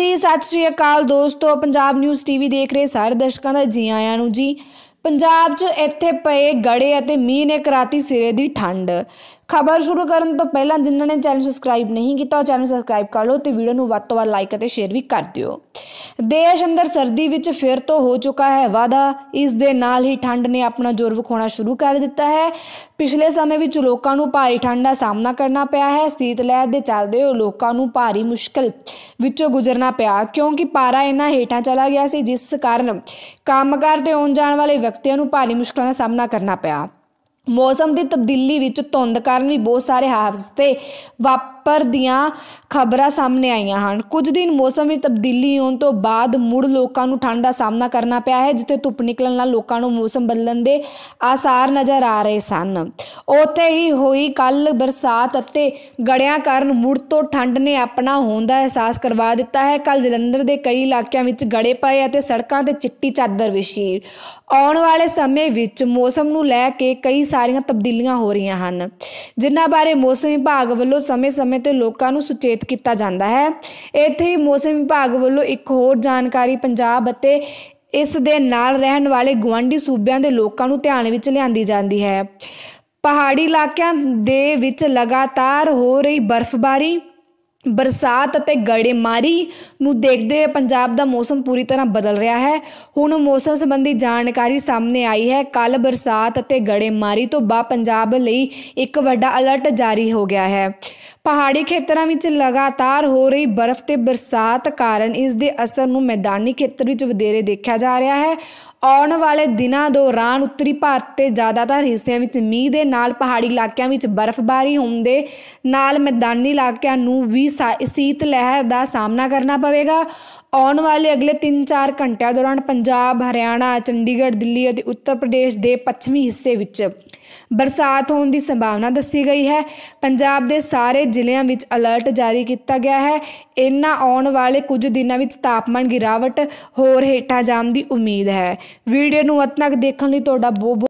ਜੀ ਸਤਿ ਸ਼੍ਰੀ ਅਕਾਲ ਦੋਸਤੋ ਪੰਜਾਬ ਨਿਊਜ਼ ਟੀਵੀ ਦੇਖ ਰਹੇ ਸਾਰੇ ਦਰਸ਼ਕਾਂ ਦਾ ਜੀ ਆਇਆਂ ਨੂੰ ਜੀ ਪੰਜਾਬ 'ਚ ਇੱਥੇ ਪਏ ਗੜੇ ਅਤੇ ਮੀਂਹ ਨੇ ਕਰਾਤੀ ਸਿਰੇ ਦੀ ਠੰਡ ਖਬਰ ਸ਼ੁਰੂ ਕਰਨ ਤੋਂ ਪਹਿਲਾਂ ਜਿਨ੍ਹਾਂ ਨੇ ਚੈਨਲ ਸਬਸਕ੍ਰਾਈਬ ਨਹੀਂ ਕੀਤਾ ਉਹ ਚੈਨਲ ਸਬਸਕ੍ਰਾਈਬ ਕਰ ਲਓ ਤੇ ਵੀਡੀਓ ਨੂੰ ਵੱਧ ਤੋਂ ਵੱਧ ਲਾਈਕ ਅਤੇ ਸ਼ੇਅਰ ਵੀ ਕਰ ਦਿਓ ਦੇਸ਼ ਅੰਦਰ ਸਰਦੀ ਵਿੱਚ ਫਿਰ ਤੋਂ ਹੋ ਚੁੱਕਾ ਹੈ ਵਾਦਾ ਇਸ ਦੇ ਨਾਲ ਹੀ ਠੰਡ ਨੇ ਆਪਣਾ ਜ਼ੋਰ ਵਿਖਾਉਣਾ ਸ਼ੁਰੂ ਕਰ ਦਿੱਤਾ ਹੈ ਪਿਛਲੇ ਸਮੇਂ ਵਿੱਚ ਲੋਕਾਂ ਨੂੰ ਭਾਰੀ ਠੰਡ ਦਾ ਸਾਹਮਣਾ ਕਰਨਾ ਪਿਆ ਹੈ ਸੀਤ ਲਹਿਰ ਦੇ ਚੱਲਦੇ ਹੋ ਲੋਕਾਂ ਨੂੰ ਭਾਰੀ ਮੁਸ਼ਕਲ ਵਿੱਚੋਂ ਗੁਜ਼ਰਨਾ ਪਿਆ ਕਿਉਂਕਿ ਪਾਰਾ ਇੰਨਾ ਹੇਠਾਂ ਚਲਾ ਗਿਆ ਸੀ ਜਿਸ ਕਾਰਨ ਕੰਮਕਾਰ ਤੇ ਆਉਣ ਜਾਣ ਵਾਲੇ ਵਿਅਕਤੀਆਂ ਨੂੰ ਭਾਰੀ ਮੁਸ਼ਕਲਾਂ ਦਾ ਸਾਹਮਣਾ ਕਰਨਾ ਪਿਆ ਮੌਸਮ ਦੀ ਤਬਦੀਲੀ ਵਿੱਚ ਧੁੰਦ ਕਾਰਨ ਵੀ ਬਹੁਤ ਸਾਰੇ ਹਾਦਸੇ ਵਾਪਰ ਦੀਆਂ ਖਬਰਾਂ ਸਾਹਮਣੇ ਆਈਆਂ ਹਨ ਕੁਝ ਦਿਨ ਮੌਸਮ ਵਿੱਚ ਤਬਦੀਲੀ ਹੋਣ ਤੋਂ ਬਾਅਦ ਮੁੜ ਲੋਕਾਂ ਨੂੰ ਠੰਡ ਦਾ ਸਾਹਮਣਾ ਕਰਨਾ ਪਿਆ ਹੈ ਜਿੱਥੇ ਧੁੱਪ ਨਿਕਲਣ ਨਾਲ ਲੋਕਾਂ ਨੂੰ ਮੌਸਮ ਬਦਲਣ ਦੇ ਆਸਾਰ ਨਜ਼ਰ ਆ ਰਹੇ ਸਨ ਉੱਥੇ ਹੀ ਹੋਈ ਕੱਲ ਬਰਸਾਤ ਅਤੇ ਗੜਿਆਂ ਕਾਰਨ ਮੁੜ ਤੋਂ ਠੰਡ ਨੇ ਆਪਣਾ ਹੋਣ ਦਾ ਅਹਿਸਾਸ ਕਰਵਾ ਦਿੱਤਾ ਹੈ ਕੱਲ ਜਲੰਧਰ ਦੇ ਕਈ ਇਲਾਕਿਆਂ ਵਿੱਚ ਗੜੇ ਪਏ ਅਤੇ ਸੜਕਾਂ ਤੇ ਚਿੱਟੀ ਚਾਦਰ ਵਿਛੀ ਆਉਣ ਵਾਲੇ ਸਮੇਂ ਵਿੱਚ ਮੌਸਮ ਨੂੰ ਲੈ ਕੇ ਕਈ ਸਾਰੀਆਂ ਤਬਦੀਲੀਆਂ ਹੋ ਰਹੀਆਂ ਹਨ ਜਿਨ੍ਹਾਂ ਬਾਰੇ ਮੌਸਮ ਵਿਭਾਗ ਵੱਲੋਂ ਸਮੇਂ-ਸਮੇਂ ਤੇ ਲੋਕਾਂ ਨੂੰ ਸੁਚੇਤ ਕੀਤਾ ਜਾਂਦਾ ਹੈ ਇੱਥੇ ਹੀ ਮੌਸਮ ਵਿਭਾਗ ਵੱਲੋਂ ਇੱਕ ਹੋਰ ਜਾਣਕਾਰੀ ਪੰਜਾਬ ਅਤੇ ਇਸ ਦੇ ਨਾਲ ਰਹਿਣ ਵਾਲੇ ਗਵਾਂਡੀ ਸੂਬਿਆਂ ਦੇ ਲੋਕਾਂ ਨੂੰ ਧਿਆਨ ਵਿੱਚ ਲਿਆਂਦੀ ਜਾਂਦੀ ਹੈ ਪਹਾੜੀ ਇਲਾਕਿਆਂ ਦੇ ਵਿੱਚ ਲਗਾਤਾਰ ਹੋ ਰਹੀ ਬਰਫ਼ਬਾਰੀ ਬਰਸਾਤ ਅਤੇ ਗੜੇਮਾਰੀ ਨੂੰ ਦੇਖਦੇ ਹੋਏ ਪੰਜਾਬ ਦਾ ਮੌਸਮ ਪੂਰੀ ਤਰ੍ਹਾਂ ਬਦਲ ਰਿਹਾ ਹੈ ਹੁਣ ਮੌਸਮ ਸੰਬੰਧੀ ਜਾਣਕਾਰੀ ਸਾਹਮਣੇ ਆਈ ਹੈ ਕੱਲ ਬਰਸਾਤ ਅਤੇ ਗੜੇਮਾਰੀ ਤੋਂ ਬਾ ਪੰਜਾਬ ਲਈ ਇੱਕ ਵੱਡਾ ਅਲਰਟ ਜਾਰੀ ਹੋ ਗਿਆ ਹੈ ਪਹਾੜੀ ਖੇਤਰਾਂ ਵਿੱਚ ਲਗਾਤਾਰ ਹੋ ਰਹੀ ਬਰਫ਼ ਤੇ ਬਰਸਾਤ ਕਾਰਨ ਇਸ ਦੇ ਅਸਰ ਨੂੰ ਮੈਦਾਨੀ ਖੇਤਰ ਵਿੱਚ ਵਧੇਰੇ ਦੇਖਿਆ ਜਾ ਰਿਹਾ ਹੈ ਆਉਣ ਵਾਲੇ ਦਿਨਾਂ ਦੌਰਾਨ ਉੱਤਰੀ ਭਾਰਤ ਦੇ ਜ਼ਿਆਦਾਤਰ ਹਿੱਸਿਆਂ ਵਿੱਚ ਮੀਂਹ ਦੇ ਨਾਲ ਪਹਾੜੀ ਇਲਾਕਿਆਂ ਵਿੱਚ ਬਰਫ਼ਬਾਰੀ ਹੋਣ ਦੇ ਨਾਲ ਮੈਦਾਨੀ ਇਲਾਕਿਆਂ ਨੂੰ ਵੀ ਸੀਤ ਲਹਿਰ ਦਾ ਸਾਹਮਣਾ ਕਰਨਾ ਪਵੇਗਾ ਆਉਣ ਵਾਲੇ ਅਗਲੇ 3-4 ਘੰਟਿਆਂ ਦੌਰਾਨ ਪੰਜਾਬ, ਹਰਿਆਣਾ, ਚੰਡੀਗੜ੍ਹ, ਦਿੱਲੀ ਅਤੇ ਉੱਤਰ ਪ੍ਰਦੇਸ਼ ਦੇ ਪੱਛਮੀ ਹਿੱਸੇ ਵਿੱਚ ਬਰਸਾਤ ਹੋਣ ਦੀ ਸੰਭਾਵਨਾ ਦੱਸੀ ਗਈ ਹੈ ਪੰਜਾਬ ਦੇ ਸਾਰੇ ਜ਼ਿਲ੍ਹਿਆਂ ਵਿੱਚ ਅਲਰਟ ਜਾਰੀ ਕੀਤਾ ਗਿਆ ਹੈ ਇਨ੍ਹਾਂ ਆਉਣ ਵਾਲੇ ਕੁਝ ਦਿਨਾਂ ਵਿੱਚ ਤਾਪਮਾਨ ਗਿਰਾਵਟ ਹੋਰ ਹੇਠਾਂ ਜਾਣ ਦੀ ਉਮੀਦ ਹੈ ਵੀਡੀਓ ਨੂੰ ਅੰਤ ਤੱਕ ਦੇਖਣ ਲਈ ਤੁਹਾਡਾ ਬਹੁਤ